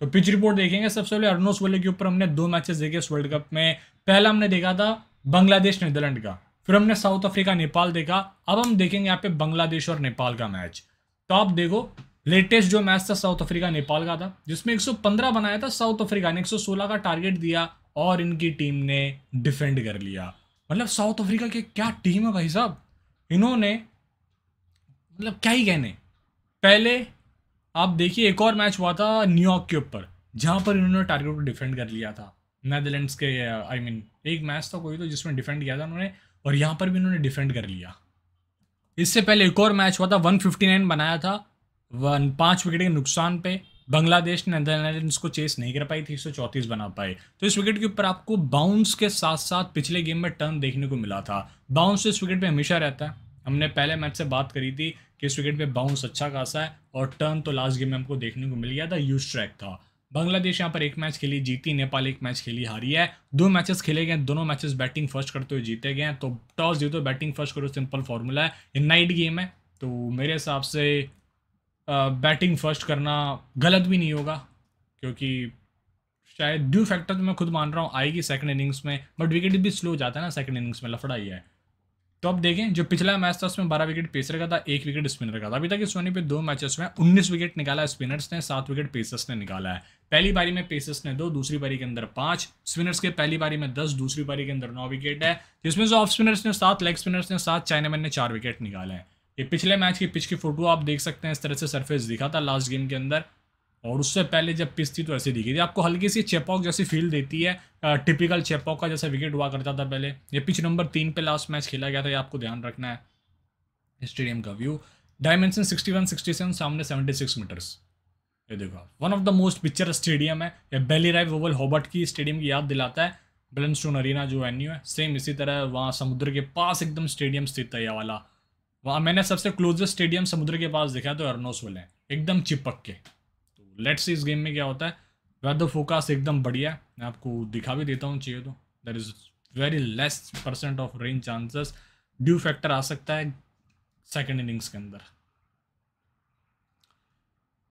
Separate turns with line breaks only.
तो pitch report देखेंगे सबसे पहले अर्नोस वोले के ऊपर हमने दो मैचेस देखे इस वर्ल्ड कप में पहला हमने देखा था बांग्लादेश नीदरलैंड का फिर हमने साउथ अफ्रीका नेपाल देखा अब हम देखेंगे यहाँ पे बांग्लादेश और नेपाल का मैच तो आप देखो लेटेस्ट जो मैच था साउथ अफ्रीका नेपाल का था जिसमें एक बनाया था साउथ अफ्रीका ने एक का टारगेट दिया और इनकी टीम ने डिफेंड कर लिया मतलब साउथ अफ्रीका की क्या टीम है भाई साहब इन्होंने मतलब क्या ही कहने पहले आप देखिए एक और मैच हुआ था न्यूयॉर्क के ऊपर जहाँ पर इन्होंने टारगेट को डिफेंड कर लिया था नैदरलैंड्स के आई I मीन mean, एक मैच था कोई तो जिसमें डिफेंड किया था उन्होंने और यहाँ पर भी उन्होंने डिफेंड कर लिया इससे पहले एक और मैच हुआ था 159 बनाया था वन पाँच विकेट के नुकसान पे बांग्लादेश ने नेदरलैंड्स को चेस नहीं कर पाई थी एक बना पाए तो इस विकेट के ऊपर आपको बाउंस के साथ साथ पिछले गेम में टर्न देखने को मिला था बाउंस इस विकेट पर हमेशा रहता है हमने पहले मैच से बात करी थी कि इस विकेट पे बाउंस अच्छा खासा है और टर्न तो लास्ट गेम में हमको देखने को मिल गया था यूज ट्रैक था बांग्लादेश यहाँ पर एक मैच खेली जीती नेपाल एक मैच खेली हारी है दो मैचेस खेले गए दोनों मैचेस बैटिंग फर्स्ट करते हुए जीते गए हैं तो टॉस जीतो बैटिंग फर्स्ट करो सिंपल फॉर्मूला है ये नाइट गेम है तो मेरे हिसाब से बैटिंग फर्स्ट करना गलत भी नहीं होगा क्योंकि शायद ड्यू फैक्टर तो मैं खुद मान रहा हूँ आएगी सेकंड इनिंग्स में बट विकेट भी स्लो जाता है ना सेकंड इनिंग्स में लफड़ा ही है तो आप देखें जो पिछला मैच था उसमें बारह विकेट पेसर का था एक विकेट स्पिनर का था अभी तक इस सोनी पे दो मैचेस में उन्नीस विकेट निकाला स्पिनर्स ने सात विकेट पेसर्स ने निकाला है पहली बारी में पेसर्स ने दो दूसरी बारी के अंदर पांच स्पिनर्स के पहली बारी में दस दूसरी बारी के अंदर नौ विकेट है जिसमें से ऑफ स्पिनर्स ने सात लेग स्पिनर्स ने सात चाइनामैन ने चार विकेट निकाले हैं ये पिछले मैच की पिच की फोटो आप देख सकते हैं इस तरह से सरफेस दिखा था लास्ट गेम के अंदर और उससे पहले जब पिच थी तो ऐसे दिखी थी आपको हल्की सी चेपॉक जैसी फील देती है टिपिकल चेपॉक का जैसा विकेट हुआ करता था पहले ये पिच नंबर तीन पे लास्ट मैच खेला गया था ये आपको ध्यान रखना है स्टेडियम का view dimension sixty one sixty seven सामने सेवेंटी सिक्स मीटर्स ये देखो one of the most picture stadium है ये बेली राइव ओवल होबर्ट की स्टेडियम की याद दिलाता है स्टोन अरीना जो वेन्यू है सेम इसी तरह वहाँ समुद्र के पास एकदम स्टेडियम स्थित है यह वाला वहाँ मैंने सबसे क्लोजेस्ट स्टेडियम समुद्र के पास देखा तो अरनोसवल है एकदम चिपक के लेट्स इस गेम में क्या होता है वेदर फोकस एकदम बढ़िया है मैं आपको दिखा भी देता हूँ चाहिए तो there is very less percent of rain chances dew factor आ सकता है सेकेंड इनिंग्स के अंदर